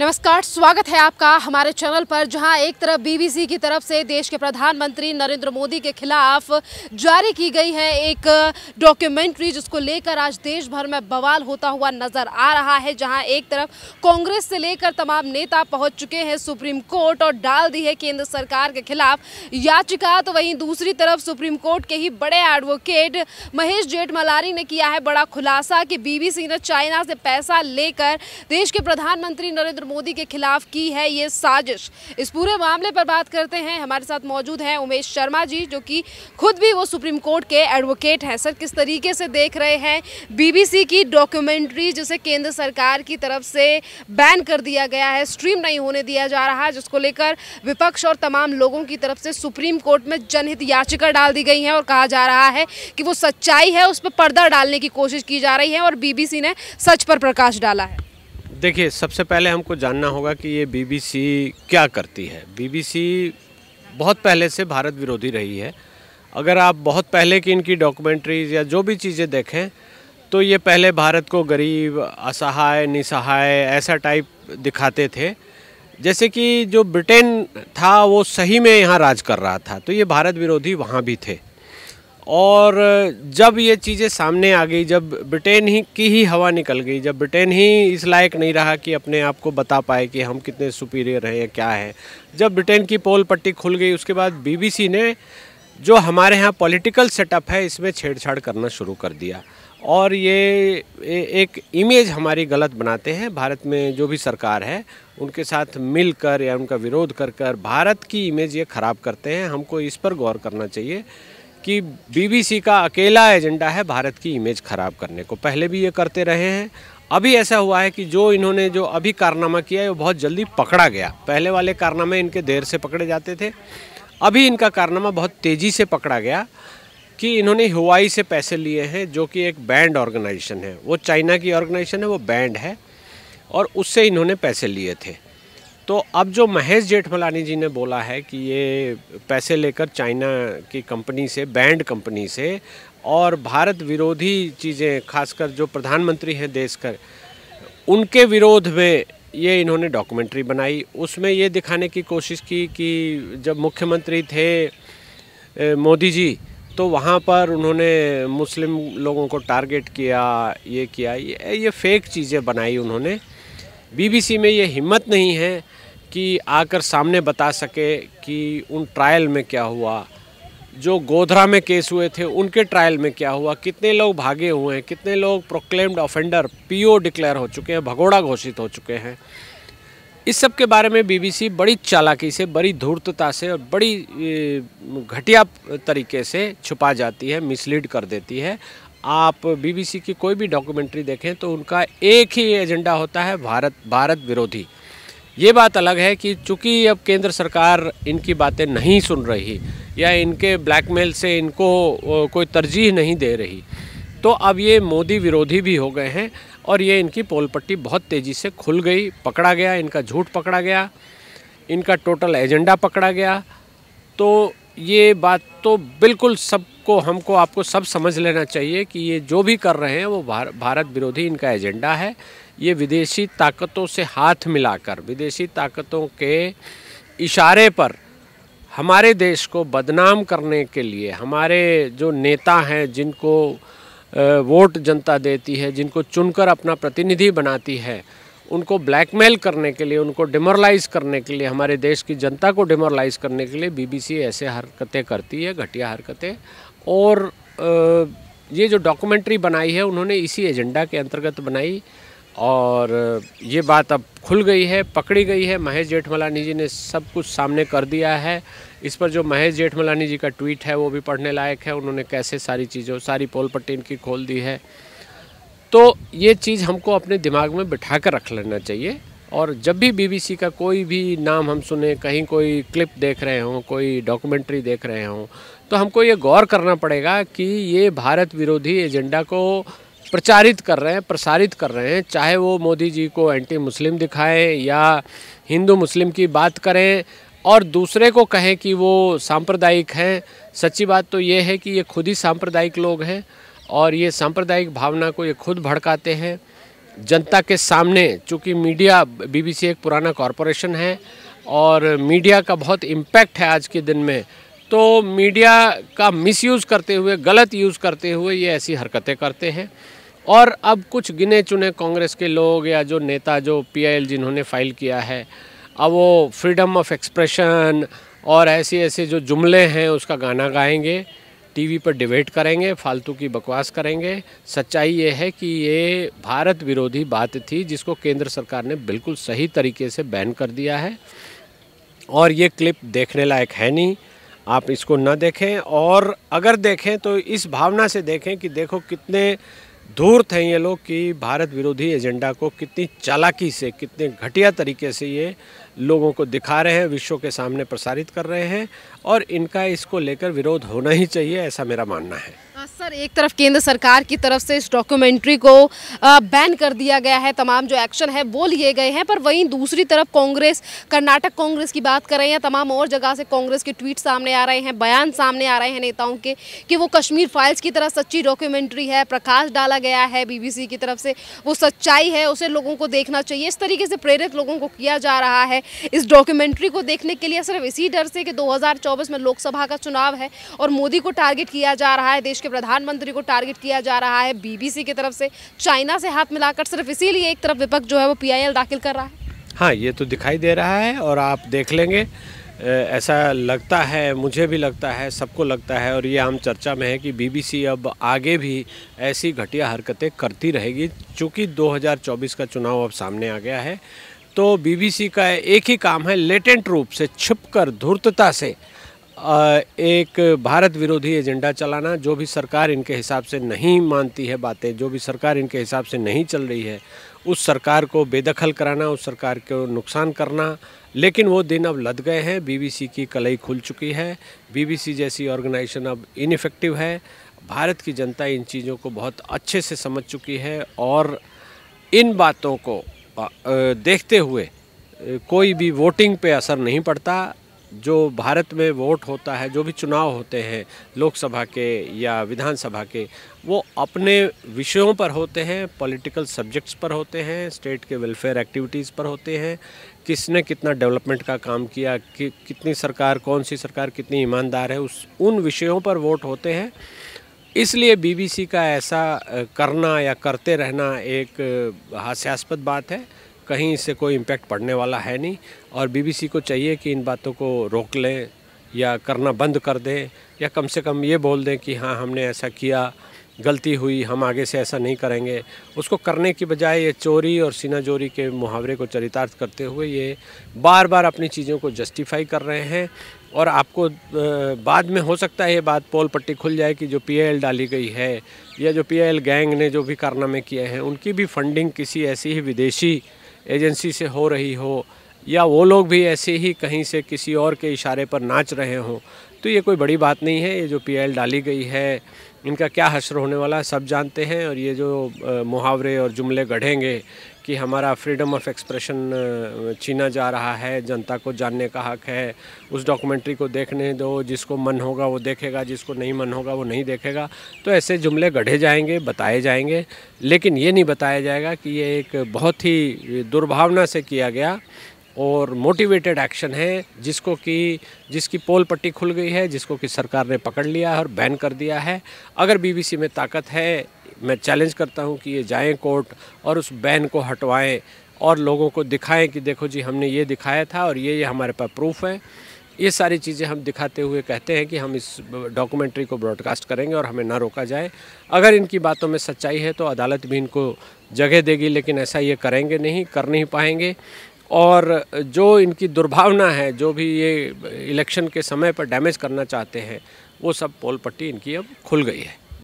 नमस्कार स्वागत है आपका हमारे चैनल पर जहां एक तरफ बीबीसी की तरफ से देश के प्रधानमंत्री नरेंद्र मोदी के खिलाफ जारी की गई है एक डॉक्यूमेंट्री जिसको लेकर आज देश भर में बवाल होता हुआ नजर आ रहा है जहां एक तरफ कांग्रेस से लेकर तमाम नेता पहुंच चुके हैं सुप्रीम कोर्ट और डाल दी है केंद्र सरकार के खिलाफ याचिका तो वहीं दूसरी तरफ सुप्रीम कोर्ट के ही बड़े एडवोकेट महेश जेठमलानी ने किया है बड़ा खुलासा कि बीबीसी ने चाइना से पैसा लेकर देश के प्रधानमंत्री नरेंद्र नरेंद्र मोदी के खिलाफ की है ये साजिश इस पूरे मामले पर बात करते हैं हमारे साथ मौजूद हैं उमेश शर्मा जी जो कि खुद भी वो सुप्रीम कोर्ट के एडवोकेट हैं सर किस तरीके से देख रहे हैं बीबीसी की डॉक्यूमेंट्री जिसे केंद्र सरकार की तरफ से बैन कर दिया गया है स्ट्रीम नहीं होने दिया जा रहा जिसको लेकर विपक्ष और तमाम लोगों की तरफ से सुप्रीम कोर्ट में जनहित याचिका डाल दी गई है और कहा जा रहा है कि वो सच्चाई है उस पर पर्दा डालने की कोशिश की जा रही है और बीबीसी ने सच पर प्रकाश डाला है देखिए सबसे पहले हमको जानना होगा कि ये बीबीसी क्या करती है बीबीसी बहुत पहले से भारत विरोधी रही है अगर आप बहुत पहले की इनकी डॉक्यूमेंट्रीज या जो भी चीज़ें देखें तो ये पहले भारत को गरीब असहाय निसहाय ऐसा टाइप दिखाते थे जैसे कि जो ब्रिटेन था वो सही में यहाँ राज कर रहा था तो ये भारत विरोधी वहाँ भी थे और जब ये चीज़ें सामने आ गई जब ब्रिटेन ही की ही हवा निकल गई जब ब्रिटेन ही इस लायक नहीं रहा कि अपने आप को बता पाए कि हम कितने सुपीरियर हैं या क्या है जब ब्रिटेन की पोल पट्टी खुल गई उसके बाद बीबीसी ने जो हमारे यहाँ पॉलिटिकल सेटअप है इसमें छेड़छाड़ करना शुरू कर दिया और ये एक इमेज हमारी गलत बनाते हैं भारत में जो भी सरकार है उनके साथ मिलकर या उनका विरोध कर कर भारत की इमेज ये ख़राब करते हैं हमको इस पर गौर करना चाहिए कि बीबीसी का अकेला एजेंडा है भारत की इमेज खराब करने को पहले भी ये करते रहे हैं अभी ऐसा हुआ है कि जो इन्होंने जो अभी कारनामा किया है वो बहुत जल्दी पकड़ा गया पहले वाले कारनामे इनके देर से पकड़े जाते थे अभी इनका कारनामा बहुत तेज़ी से पकड़ा गया कि इन्होंने हवाई से पैसे लिए हैं जो कि एक बैंड ऑर्गेनाइजेशन है वो चाइना की ऑर्गेनाइजेशन है वो बैंड है और उससे इन्होंने पैसे लिए थे तो अब जो महेश जेठमलानी जी ने बोला है कि ये पैसे लेकर चाइना की कंपनी से बैंड कंपनी से और भारत विरोधी चीज़ें खासकर जो प्रधानमंत्री हैं देश कर उनके विरोध में ये इन्होंने डॉक्यूमेंट्री बनाई उसमें ये दिखाने की कोशिश की कि जब मुख्यमंत्री थे मोदी जी तो वहाँ पर उन्होंने मुस्लिम लोगों को टारगेट किया ये किया ये, ये फेक चीज़ें बनाई उन्होंने बीबीसी में ये हिम्मत नहीं है कि आकर सामने बता सके कि उन ट्रायल में क्या हुआ जो गोधरा में केस हुए थे उनके ट्रायल में क्या हुआ कितने लोग भागे हुए हैं कितने लोग प्रोक्लेम्ड ऑफेंडर पीओ डिक्लेयर हो चुके हैं भगोड़ा घोषित हो चुके हैं इस सब के बारे में बीबीसी बड़ी चालाकी से बड़ी धूर्तता से और बड़ी घटिया तरीके से छुपा जाती है मिसलीड कर देती है आप बीबीसी की कोई भी डॉक्यूमेंट्री देखें तो उनका एक ही एजेंडा होता है भारत भारत विरोधी ये बात अलग है कि चूँकि अब केंद्र सरकार इनकी बातें नहीं सुन रही या इनके ब्लैकमेल से इनको कोई तरजीह नहीं दे रही तो अब ये मोदी विरोधी भी हो गए हैं और ये इनकी पोल पट्टी बहुत तेज़ी से खुल गई पकड़ा गया इनका झूठ पकड़ा गया इनका टोटल एजेंडा पकड़ा गया तो ये बात तो बिल्कुल सबको हमको आपको सब समझ लेना चाहिए कि ये जो भी कर रहे हैं वो भार, भारत विरोधी इनका एजेंडा है ये विदेशी ताकतों से हाथ मिलाकर विदेशी ताकतों के इशारे पर हमारे देश को बदनाम करने के लिए हमारे जो नेता हैं जिनको वोट जनता देती है जिनको चुनकर अपना प्रतिनिधि बनाती है उनको ब्लैकमेल करने के लिए उनको डिमोरलाइज करने के लिए हमारे देश की जनता को डिमोरलाइज करने के लिए बीबीसी ऐसे हरकतें करती है घटिया हरकतें और ये जो डॉक्यूमेंट्री बनाई है उन्होंने इसी एजेंडा के अंतर्गत बनाई और ये बात अब खुल गई है पकड़ी गई है महेश जेठमलानी जी ने सब कुछ सामने कर दिया है इस पर जो महेश जेठमलानी जी का ट्वीट है वो भी पढ़ने लायक है उन्होंने कैसे सारी चीज़ों सारी पोल पट्टी इनकी खोल दी है तो ये चीज़ हमको अपने दिमाग में बिठा कर रख लेना चाहिए और जब भी बीबीसी का कोई भी नाम हम सुने कहीं कोई क्लिप देख रहे हों कोई डॉक्यूमेंट्री देख रहे हों तो हमको ये गौर करना पड़ेगा कि ये भारत विरोधी एजेंडा को प्रचारित कर रहे हैं प्रसारित कर रहे हैं चाहे वो मोदी जी को एंटी मुस्लिम दिखाएं या हिंदू मुस्लिम की बात करें और दूसरे को कहें कि वो सांप्रदायिक हैं सच्ची बात तो ये है कि ये खुद ही सांप्रदायिक लोग हैं और ये सांप्रदायिक भावना को ये खुद भड़काते हैं जनता के सामने चूँकि मीडिया बीबीसी एक पुराना कॉरपोरेशन है और मीडिया का बहुत इम्पैक्ट है आज के दिन में तो मीडिया का मिसयूज़ करते हुए गलत यूज़ करते हुए ये ऐसी हरकतें करते हैं और अब कुछ गिने चुने कांग्रेस के लोग या जो नेता जो पीआईएल जिन्होंने फाइल किया है अब वो फ्रीडम ऑफ एक्सप्रेशन और ऐसे ऐसे जो जुमले हैं उसका गाना गाएंगे टीवी पर डिबेट करेंगे फालतू की बकवास करेंगे सच्चाई ये है कि ये भारत विरोधी बात थी जिसको केंद्र सरकार ने बिल्कुल सही तरीके से बैन कर दिया है और ये क्लिप देखने लायक है नहीं आप इसको न देखें और अगर देखें तो इस भावना से देखें कि देखो कितने धूर्त हैं ये लोग कि भारत विरोधी एजेंडा को कितनी चालाकी से कितने घटिया तरीके से ये लोगों को दिखा रहे हैं विश्व के सामने प्रसारित कर रहे हैं और इनका इसको लेकर विरोध होना ही चाहिए ऐसा मेरा मानना है सर एक तरफ केंद्र सरकार की तरफ से इस डॉक्यूमेंट्री को बैन कर दिया गया है तमाम जो एक्शन है वो लिए गए हैं पर वहीं दूसरी तरफ कांग्रेस कर्नाटक कांग्रेस की बात कर रहे हैं तमाम और जगह से कांग्रेस के ट्वीट सामने आ रहे हैं बयान सामने आ रहे हैं नेताओं के कि वो कश्मीर फाइल्स की तरह सच्ची डॉक्यूमेंट्री है प्रकाश डाला गया है बीबीसी की तरफ से वो सच्चाई है उसे लोगों को देखना चाहिए इस तरीके से प्रेरित लोगों को किया जा रहा है इस डॉक्यूमेंट्री को देखने के लिए सिर्फ इसी डर से कि दो में लोकसभा का चुनाव है और मोदी को टारगेट किया जा रहा है देश के प्रधान प्रधानमंत्री को टारगेट किया जा रहा है बीबीसी की तरफ से चाइना से हाथ मिलाकर सिर्फ इसीलिए एक तरफ विपक्ष जो है वो पी दाखिल कर रहा है हाँ ये तो दिखाई दे रहा है और आप देख लेंगे ऐसा लगता है मुझे भी लगता है सबको लगता है और ये हम चर्चा में है कि बीबीसी अब आगे भी ऐसी घटिया हरकतें करती रहेगी चूँकि 2024 का चुनाव अब सामने आ गया है तो बीबीसी का एक ही काम है लेटेंट रूप से छिपकर कर धूर्तता से एक भारत विरोधी एजेंडा चलाना जो भी सरकार इनके हिसाब से नहीं मानती है बातें जो भी सरकार इनके हिसाब से नहीं चल रही है उस सरकार को बेदखल कराना उस सरकार को नुकसान करना लेकिन वो दिन अब लद गए हैं बीबीसी की कलई खुल चुकी है बीबीसी जैसी ऑर्गेनाइजेशन अब इनफेक्टिव है भारत की जनता इन चीज़ों को बहुत अच्छे से समझ चुकी है और इन बातों को देखते हुए कोई भी वोटिंग पे असर नहीं पड़ता जो भारत में वोट होता है जो भी चुनाव होते हैं लोकसभा के या विधानसभा के वो अपने विषयों पर होते हैं पॉलिटिकल सब्जेक्ट्स पर होते हैं स्टेट के वेलफेयर एक्टिविटीज़ पर होते हैं किसने कितना डेवलपमेंट का काम किया कि कितनी सरकार कौन सी सरकार कितनी ईमानदार है उस उन विषयों पर वोट होते हैं इसलिए बीबीसी का ऐसा करना या करते रहना एक हास्यास्पद बात है कहीं इससे कोई इम्पैक्ट पड़ने वाला है नहीं और बीबीसी को चाहिए कि इन बातों को रोक लें या करना बंद कर दें या कम से कम ये बोल दें कि हाँ हमने ऐसा किया गलती हुई हम आगे से ऐसा नहीं करेंगे उसको करने की बजाय ये चोरी और सीना चोरी के मुहावरे को चरितार्थ करते हुए ये बार बार अपनी चीज़ों को जस्टिफाई कर रहे हैं और आपको बाद में हो सकता है ये बात पोल पट्टी खुल जाए कि जो पीएल डाली गई है या जो पीएल गैंग ने जो भी कारनामे किए हैं उनकी भी फंडिंग किसी ऐसी ही विदेशी एजेंसी से हो रही हो या वो लोग भी ऐसे ही कहीं से किसी और के इशारे पर नाच रहे हों तो ये कोई बड़ी बात नहीं है ये जो पीएल डाली गई है इनका क्या हश्र होने वाला है सब जानते हैं और ये जो मुहावरे और जुमले गढ़ेंगे कि हमारा फ्रीडम ऑफ एक्सप्रेशन छीना जा रहा है जनता को जानने का हक है उस डॉक्यूमेंट्री को देखने दो जिसको मन होगा वो देखेगा जिसको नहीं मन होगा वो नहीं देखेगा तो ऐसे जुमले गढ़े जाएंगे बताए जाएंगे लेकिन ये नहीं बताया जाएगा कि ये एक बहुत ही दुर्भावना से किया गया और मोटिवेटेड एक्शन है जिसको कि जिसकी पोल पट्टी खुल गई है जिसको कि सरकार ने पकड़ लिया है और बैन कर दिया है अगर बीबीसी में ताकत है मैं चैलेंज करता हूँ कि ये जाएं कोर्ट और उस बैन को हटवाएं और लोगों को दिखाएं कि देखो जी हमने ये दिखाया था और ये ये हमारे पास प्रूफ है ये सारी चीज़ें हम दिखाते हुए कहते हैं कि हम इस डॉक्यूमेंट्री को ब्रॉडकास्ट करेंगे और हमें ना रोका जाए अगर इनकी बातों में सच्चाई है तो अदालत भी इनको जगह देगी लेकिन ऐसा ये करेंगे नहीं कर नहीं पाएंगे और जो इनकी दुर्भावना है जो भी ये इलेक्शन के समय पर डैमेज करना चाहते हैं वो सब पोल पट्टी इनकी अब खुल गई है